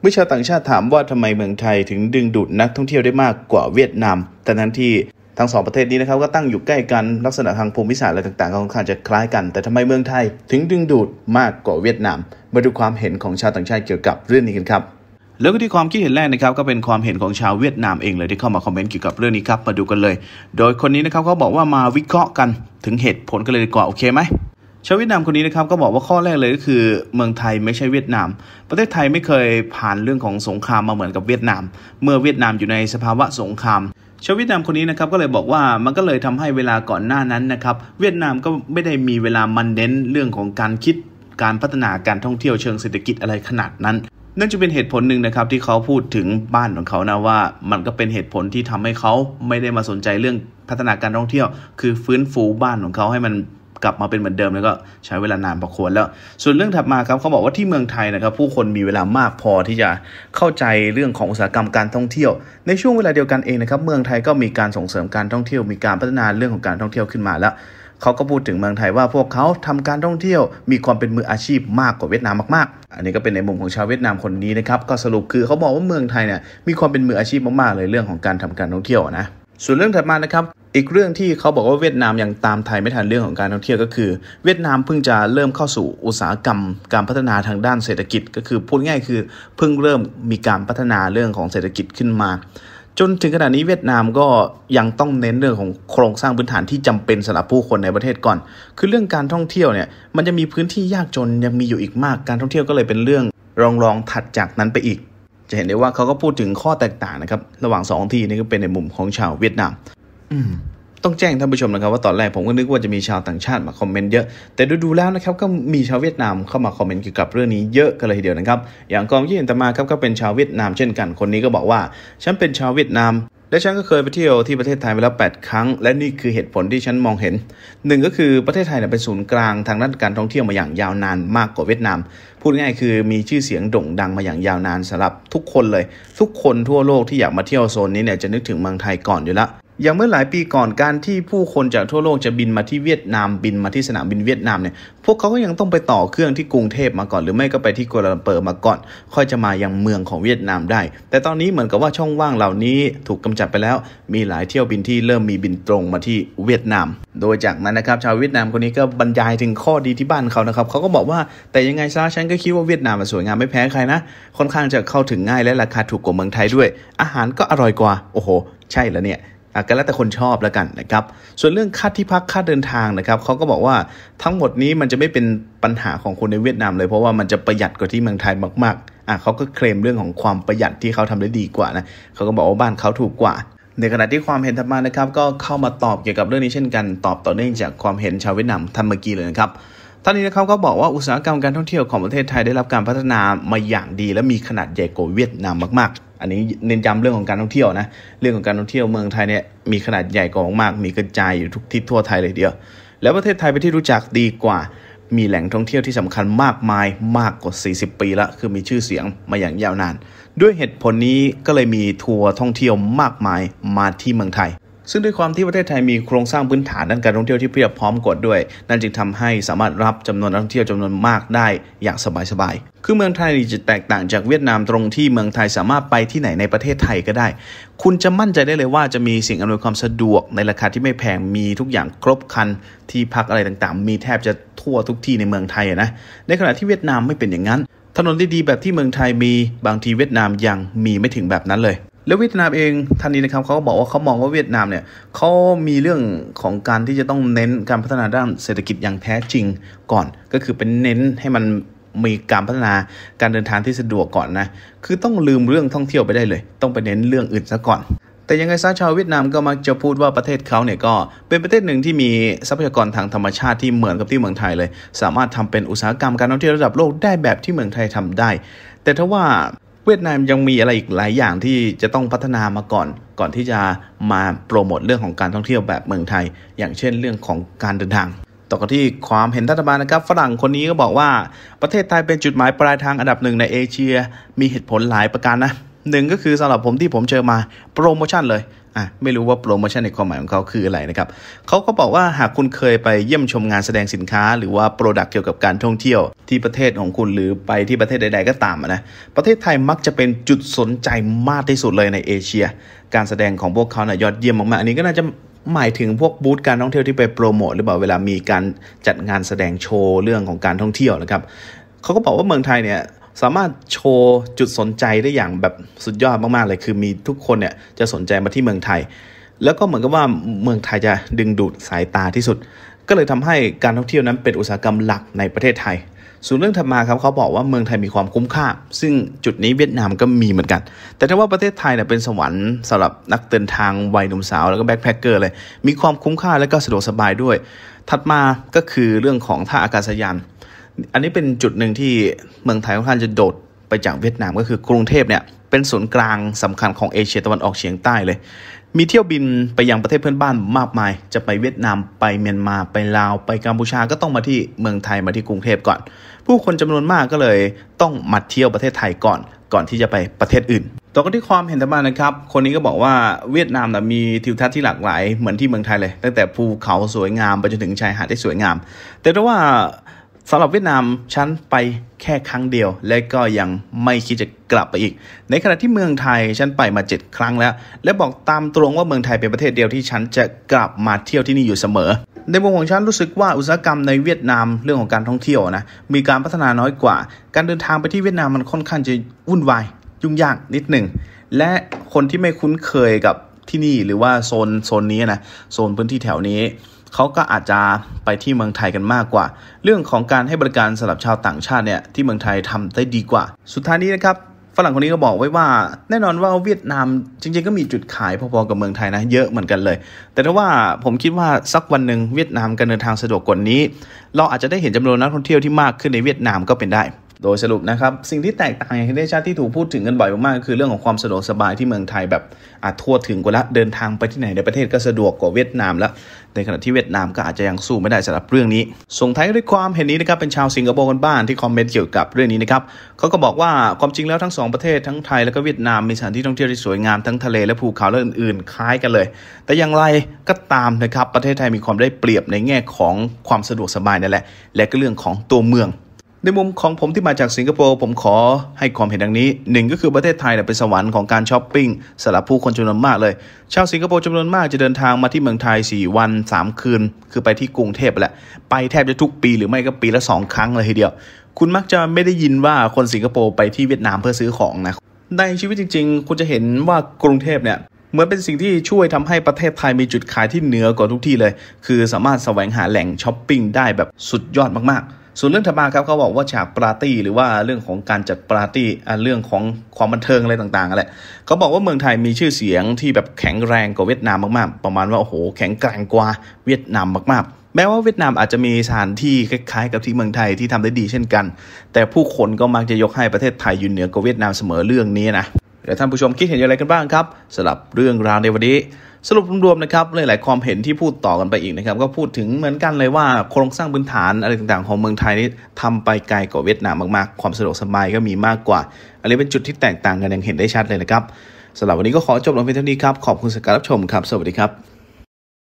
เมื่อชาวต่างชาติถามว่าทำไมเมืองไทย ถึงดึงดูดนักท่องเที่ยวได้มากกว่าเวียดนาม แต่นั้นที่ทั้งสองประเทศนี้นะครับก็ตั้งอยู่ใกล้กันลักษณะทางภูมิศาสตร์อะไรต่างๆก็ค่อนข้างจะคล้ายกัน แต่ทำไมเมืองไทยถึงดึงดูดมากกว่าเวียดนาม มาดูความเห็นของชาวต่างชาติเกี่ยวกับเรื่องนี้กันครับ แล้วก็ที่ความคิดเห็นแรกนะครับก็เป็นความเห็นของชาวเวียดนามเองเลยที่เข้ามาคอมเมนต์เกี่ยวกับเรื่องนี้ครับ มาดูกันเลย โดยคนนี้นะครับเขาบอกว่ามาวิเคราะห์กันถึงเหตุผลกันเลยดีกว่าโอเคไหมชาวเวียดนามคนนี้นะครับก็บอกว่าข้อแรกเลยก็คือเมืองไทยไม่ใช่เวียดนาม ประเทศไทยไม่เคยผ่านเรื่องของสงครามมาเหมือนกับเวียดนาม เมื่อเวียดนามอยู่ในสภาวะสงคราม ชาวเวียดนามคนนี้นะครับก็เลยบอกว่ามันก็เลยทำให้เวลาก่อนหน้านั้นนะครับเวียดนามก็ไม่ได้มีเวลามันเน้นเรื่องของการคิดการพัฒนาการท่องเที่ยวเชิงเศรษฐกิจอะไรขนาดนั้นนั่นจะเป็นเหตุผลหนึ่งนะครับที่เขาพูดถึงบ้านของเขานะว่า มันก็เป็นเหตุผลที่ทำให้เขาไม่ได้มาสนใจเรื่องพัฒนาการท่องเที่ยวคือฟื้นฟูบ้านของเขาให้มันกลับมาเป็นเหมือนเดิมแล้วก็ใช้เวลานานพอควรแล้ว ส่วนเรื่องถัดมาครับเขาบอกว่าที่เมืองไทยนะครับ ผู้คนมีเวลามากพอที่จะเข้าใจเรื่องของอุตสาหกรรมการท่องเที่ยว ในช่วงเวลาเดียวกันเองนะครับ เมืองไทยก็มีการส่งเสริมการท่องเที่ยวมีการพัฒนาเรื่องของการท่องเที่ยวขึ้นมาแล้วเขาก็พูดถึงเมืองไทยว่าพวกเขาทำการท่องเที่ยว มีความเป็นมืออาชีพมากกว่าเวียดนามมากๆอันนี้ก็เป็นในมุมของชาวเวียดนามคนนี้นะครับก็สรุปคือเขาบอกว่าเมืองไทยเนี่ยมีความเป็นมืออาชีพมากๆเลยเรื่องของการทำการท่องเที่ยวนะส่วนเรื่องถัดมานะครับ อีกเรื่องที่เขาบอกว่าเวียดนามยังตามไทยไม่ทันเรื่องของการท่องเที่ยวก็คือเวียดนามเพิ่งจะเริ่มเข้าสู่อุตสาหกรรม การพัฒนาทางด้านเศรษฐกิจ ก็คือพูดง่ายคือเพิ่งเริ่มมีการพัฒนาเรื่องของเศรษฐกิจขึ้นมา จนถึงขณะนี้เวียดนามก็ยังต้องเน้นเรื่องของโครงสร้างพื้นฐานที่จำเป็นสำหรับผู้คนในประเทศก่อน คือเรื่องการท่องเที่ยวเนี่ยมันจะมีพื้นที่ยากจนยังมีอยู่อีกมากการท่องเที่ยวก็เลยเป็นเรื่องรองรองถัดจากนั้นไปอีกจะเห็นได้ว่าเขาก็พูดถึงข้อแตกต่างนะครับระหว่าง 2 ที่นี่ก็เป็นในมุมของชาวเวียดนามอืมต้องแจ้งท่านผู้ชมนะครับ ว่าตอนแรกผมก็นึกว่าจะมีชาวต่างชาติมาคอมเมนต์เยอะแต่ดูดูแล้วนะครับก็มีชาวเวียดนามเข้ามาคอมเมนต์เกี่ยวกับเรื่องนี้เยอะกันเลยทีเดียวนะครับ อย่างกองยี่เห็นตมาครับก็เป็นชาวเวียดนาม เช่นกันคนนี้ก็บอกว่า ฉันเป็นชาวเวียดนามและฉันก็เคยไปเที่ยวที่ประเทศไทยไปแล้ว 8 ครั้ง และนี่คือเหตุผลที่ฉันมองเห็นหนึ่งก็คือประเทศไทยเป็นศูนย์กลางทางด้านการท่องเที่ยวมาอย่างยาวนานมากกว่าเวียดนามพูดง่ายคือมีชื่อเสียงโด่งดังมาอย่างยาวนานสำหรับ ทุกคนเลย ทุกคนทั่วโลกที่อยากมาเที่ยวโซนนี้เนี่ยจะนึกถึงเมืองไทยก่อนอยู่แล้วอย่างเมื่อหลายปีก่อนการที่ผู้คนจากทั่วโลกจะบินมาที่เวียดนาม บินมาที่สนามบินเวียดนามเนี่ยพวกเขาก็ยังต้องไปต่อเครื่องที่กรุงเทพมาก่อน หรือไม่ก็ไปที่กัวลาลัมเปอร์มาก่อน ค่อยจะมายังเมืองของเวียดนามได้ แต่ตอนนี้เหมือนกับว่าช่องว่างเหล่านี้ถูกกำจัดไปแล้ว มีหลายเที่ยวบินที่เริ่มมีบินตรงมาที่เวียดนาม โดยจากนั้นนะครับ ชาวเวียดนามคนนี้ก็บรรยายถึงข้อดีที่บ้านเขานะครับ เขาก็บอกว่าแต่ยังไงซะฉันก็คิดว่าเวียดนามมันสวยงามไม่แพ้ใครนะค่อนข้างจะเข้าถึงง่ายและราคาถูกกว่าเมืองไทยด้วย อาหารก็อร่อยกว่าโอ้โห ใช่แล้วเนี่ยอก็แล้วแต่คนชอบแล้วกันนะครับส่วนเรื่องค่าที่พักค่าเดินทางนะครับเขาก็บอกว่าทั้งหมดนี้มันจะไม่เป็นปัญหาของคนในเวียดนาม เลยเพราะว่ามันจะประหยัดกว่าที่เมืองไทยมากๆอ่ะเขาก็เคลมเรื่องของความประหยัดที่เขาทำได้ดีกว่านะเขาก็บอกว่าบ้านเขาถูกกว่า ในขณะที่ความเห็นธัรมานะครับ ก็เข้ามาตอบเกี่ยวกับเรื่องนี้เช่นกัน ตอบต่อเนื่องจากความเห็นชาวเวียดนามทำนเมื่อกี้เลยนะครับท่านนี้นะครับก็บอกว่าอุตสาหกรรมการท่องเที่ยวของประเทศไทยได้รับการพัฒนามาอย่างดี และมีขนาดใหญ่กว่าเวียดนามมาก ๆอันนี้เน้นย้ำเรื่องของการท่องเที่ยวนะเรื่องของการท่องเที่ยวเมืองไทยเนี่ยมีขนาดใหญ่กว่ามากมีกระจายอยู่ทุกทิศทั่วไทยเลยเดียว แล้วประเทศไทยเป็นที่รู้จักดีกว่ามีแหล่งท่องเที่ยวที่สำคัญมากมายมากกว่า40 ปีละ คือมีชื่อเสียงมาอย่างยาวนาน ด้วยเหตุผลนี้ก็เลยมีทัวร์ท่องเที่ยวมากมายมาที่เมืองไทยซึ่งด้วยความที่ประเทศไทยมีโครงสร้างพื้นฐานด้านการท่องเที่ยวที่เพียบพร้อมกดด้วย นั่นจึงทำให้สามารถรับจำนวนนักท่องเที่ยวจำนวนมากได้อย่างสบายๆ คือเมืองไทยจะแตกต่างจากเวียดนามตรงที่เมืองไทยสามารถไปที่ไหนในประเทศไทยก็ได้ คุณจะมั่นใจได้เลยว่าจะมีสิ่งอำนวยความสะดวกในราคาที่ไม่แพง มีทุกอย่างครบคันที่พักอะไรต่างๆ มีแทบจะทั่วทุกที่ในเมืองไทยนะ ในขณะที่เวียดนามไม่เป็นอย่างนั้น ถนนดีๆ แบบที่เมืองไทยมีบางทีเวียดนามยังมีไม่ถึงแบบนั้นเลยแล้วเวียดนามเองทันทีนะครับเขาบอกว่าเขามองว่าเวียดนามเนี่ยเขามีเรื่องของการที่จะต้องเน้นการพัฒนาด้านเศรษฐกิจอย่างแท้จริงก่อน ก็คือเป็นเน้นให้มันมีการพัฒนาการเดินทางที่สะดวกก่อนนะคือต้องลืมเรื่องท่องเที่ยวไปได้เลย ต้องไปเน้นเรื่องอื่นซะก่อน แต่ยังไงซะชาวเวียดนามก็มักจะพูดว่าประเทศเขาเนี่ยก็ เป็นประเทศหนึ่งที่มีทรัพยากรทางธรรมชาติที่เหมือนกับที่เมืองไทยเลย สามารถทำเป็นอุตสาหกรรมการท่องเที่ยวระดับโลกได้แบบที่เมืองไทยทำได้ แต่ถ้าว่าเวียดนามยังมีอะไรอีกหลายอย่างที่จะต้องพัฒนามาก่อน ก่อนที่จะมาโปรโมทเรื่องของการท่องเที่ยวแบบเมืองไทย อย่างเช่นเรื่องของการเดินทาง ต่อกที่ความเห็นรัฐบาลนะครับ ฝรั่งคนนี้ก็บอกว่า ประเทศไทยเป็นจุดหมายปลายทางอันดับหนึ่งในเอเชีย มีเหตุผลหลายประการนะหนึ่งก็คือสำหรับผมที่ผมเจอมาโปรโมชั่นเลยอ่ะไม่รู้ว่าโปรโมชั่นในความหมายของเขาคืออะไรนะครับเขาก็บอกว่าหากคุณเคยไปเยี่ยมชมงานแสดงสินค้า หรือว่าโปรดักต์เกี่ยวกับการท่องเที่ยวที่ประเทศของคุณหรือไปที่ประเทศใดๆก็ตามนะประเทศไทยมักจะเป็นจุดสนใจมากที่สุดเลยในเอเชีย การแสดงของพวกเขาเนะ่ยยอดเยี่ยมมากๆอันนี้ก็น่าจะหมายถึงพวกบูธการท่องเที่ยวที่ไปโปรโมทหรือเปล่าเวลามีการจัดงานแสดงโชว์เรื่องของการท่องเที่ยวนะครับเขาก็บอกว่าเมืองไทยเนี่ยสามารถโชว์จุดสนใจได้อย่างแบบสุดยอดมากๆเลย คือมีทุกคนเนี่ยจะสนใจมาที่เมืองไทย แล้วก็เหมือนกับว่าเมืองไทยจะดึงดูดสายตาที่สุด ก็เลยทำให้การท่องเที่ยวนั้นเป็นอุตสาหกรรมหลักในประเทศไทยส่วนเรื่องธรรมาครับเขาบอกว่าเมืองไทยมีความคุ้มค่า ซึ่งจุดนี้เวียดนามก็มีเหมือนกัน แต่ถ้าว่าประเทศไทยเนี่ยเป็นสวรรค์สำหรับนักเดินทางวัยหนุ่มสาวแล้วก็แบ็คแพคเกอร์เลย มีความคุ้มค่าและก็สะดวกสบายด้วย ถัดมาก็คือเรื่องของท่าอากาศยานอันนี้เป็นจุดหนึ่งที่เมืองไทยค่อนข้างจะโดดไปจากเวียดนามก็คือกรุงเทพเนี่ยเป็นศูนย์กลางสำคัญของเอเชีย ตะวันออกเฉียงใต้เลย มีเที่ยวบินไปยังประเทศเพื่อนบ้านมากมาย จะไปเวียดนามไปเมียนมาไปลาว ไปกัมพูชาก็ต้องมาที่เมืองไทยมาที่กรุงเทพก่อน ผู้คนจำนวนมากก็เลยต้องมาเที่ยวประเทศไทยก่อนก่อนที่จะไปประเทศอื่น ต่อกันที่ความเห็นต่างนะครับ คนนี้ก็บอกว่าเวียดนามนะมีทิวทัศน์ที่หลากหลาย เหมือนที่เมืองไทยเลยตั้งแต่ภูเขาสวยงามไปจนถึงชายหาดที่สวยงาม แต่ถ้าว่าสำหรับเวียดนามฉันไปแค่ครั้งเดียว และก็ยังไม่คิดจะกลับไปอีก ในขณะที่เมืองไทยฉันไปมา7ครั้งแล้วและบอกตามตรงว่าเมืองไทยเป็นประเทศเดียวที่ฉันจะกลับมาเที่ยวที่นี่อยู่เสมอ ในวงของฉันรู้สึกว่าอุตสาหกรรมในเวียดนามเรื่องของการท่องเที่ยวนะมีการพัฒนาน้อยกว่า การเดินทางไปที่เวียดนามมันค่อนข้างจะวุ่นวายยุ่งยากนิดหนึ่งและคนที่ไม่คุ้นเคยกับที่นี่หรือว่าโซนโซนนี้นะโซนพื้นที่แถวนี้เขาก็อาจจะไปที่เมืองไทยกันมากกว่า เรื่องของการให้บริการสำหรับชาวต่างชาติเนี่ยที่เมืองไทยทำได้ดีกว่า สุดท้ายนี้นะครับ ฝรั่งคนนี้ก็บอกไว้ว่าแน่นอนว่าเวียดนามจริงๆ ก็มีจุดขายพอๆกับเมืองไทยนะเยอะเหมือนกันเลย แต่ถ้าว่าผมคิดว่าสักวันหนึ่งเวียดนามการเดินทางสะดวกกว่านี้ เราอาจจะได้เห็นจำนวนนักท่องเที่ยวที่มากขึ้นในเวียดนามก็เป็นได้โดยสรุปนะครับสิ่งที่แตกต่างอย่างที่ได้ชัดที่ถูกพูดถึงกันบ่อยมากๆคือ เรื่องของความสะดวกสบายที่เมืองไทยแบบอาจทั่วถึงกว่าละเดินทางไปที่ไหนในประเทศก็สะดวกกว่าเวียดนามละในขณะที่เวียดนามก็อาจจะยังสู้ไม่ได้สำหรับเรื่องนี้ส่งท้ายด้วยความเห็นนี้นะครับเป็นชาวสิงคโปร์กันบ้านที่คอมเมนต์เกี่ยวกับเรื่องนี้นะครับเขาก็บอกว่าความจริงแล้วทั้ง2ประเทศทั้งไทยแล้วก็เวียดนามมีสถานที่ท่องเที่ยวที่สวยงามทั้งทะเลและภูเขาและอื่น ๆคล้ายกันเลย แต่อย่างไรก็ตามนะครับประเทศไทยมีความได้เปรียบในแง่ของความสะดวกสบายนั่นแหละและก็เรื่องของตัวเมืองในมุมของผมที่มาจากสิงคโปร์ผมขอให้ความเห็นดังนี้หนึ่งก็คือประเทศไทยเป็นสวรรค์ของการช้อปปิ้งสำหรับผู้คนจำนวนมากเลยชาวสิงคโปร์จำนวนมากจะเดินทางมาที่เมืองไทย 4 วัน 3 คืน คือไปที่กรุงเทพแหละ ไปแทบจะทุกปีหรือไม่ก็ปีละ 2 ครั้งเลยทีเดียวคุณมักจะไม่ได้ยินว่าคนสิงคโปร์ไปที่เวียดนามเพื่อซื้อของนะในชีวิตจริง ๆ คุณจะเห็นว่ากรุงเทพเนี่ยเหมือนเป็นสิ่งที่ช่วยทำให้ประเทศไทยมีจุดขายที่เหนือกว่าทุกที่เลยคือสามารถแสวงหาแหล่งช้อปปิ้งได้แบบสุดยอดมากๆส่วนเรื่องถัดมาครับเขาบอกว่าฉากปาร์ตี้หรือว่าเรื่องของการจัดปาร์ตี้เรื่องของความบันเทิงอะไรต่างๆอะไรเขาบอกว่าเมืองไทยมีชื่อเสียงที่แบบแข็งแรงกว่าเวียดนามมากๆ ประมาณว่าโอ้โหแข็งแกร่งกว่าเวียดนามมากๆ แม้ว่าเวียดนามอาจจะมีสถานที่คล้ายๆ กับที่เมืองไทยที่ทำได้ดีเช่นกัน แต่ผู้คนก็มักจะยกให้ ประเทศไทยอยู่เหนือกว่าเวียดนามเสมอเรื่องนี้นะเดี๋ยวท่านผู้ชมคิดเห็นอย่างไรกันบ้างครับสำหรับเรื่องราวในวันนี้สรุปรวมๆนะครับหลายๆความเห็นที่พูดต่อกันไปอีกนะครับก็พูดถึงเหมือนกันเลยว่าโครงสร้างพื้นฐานอะไรต่าง ๆของเมืองไทยนี่ทำไปไกลกว่าเวียดนามมาก ๆ ความสะดวกสบายก็มีมากกว่าอันนี้เป็นจุดที่แตกต่างกันอย่างเห็นได้ชัดเลยนะครับสำหรับวันนี้ก็ขอจบลงเพียงเท่านี้ครับ ขอบคุณสการรับชมครับ สวัสดีครับ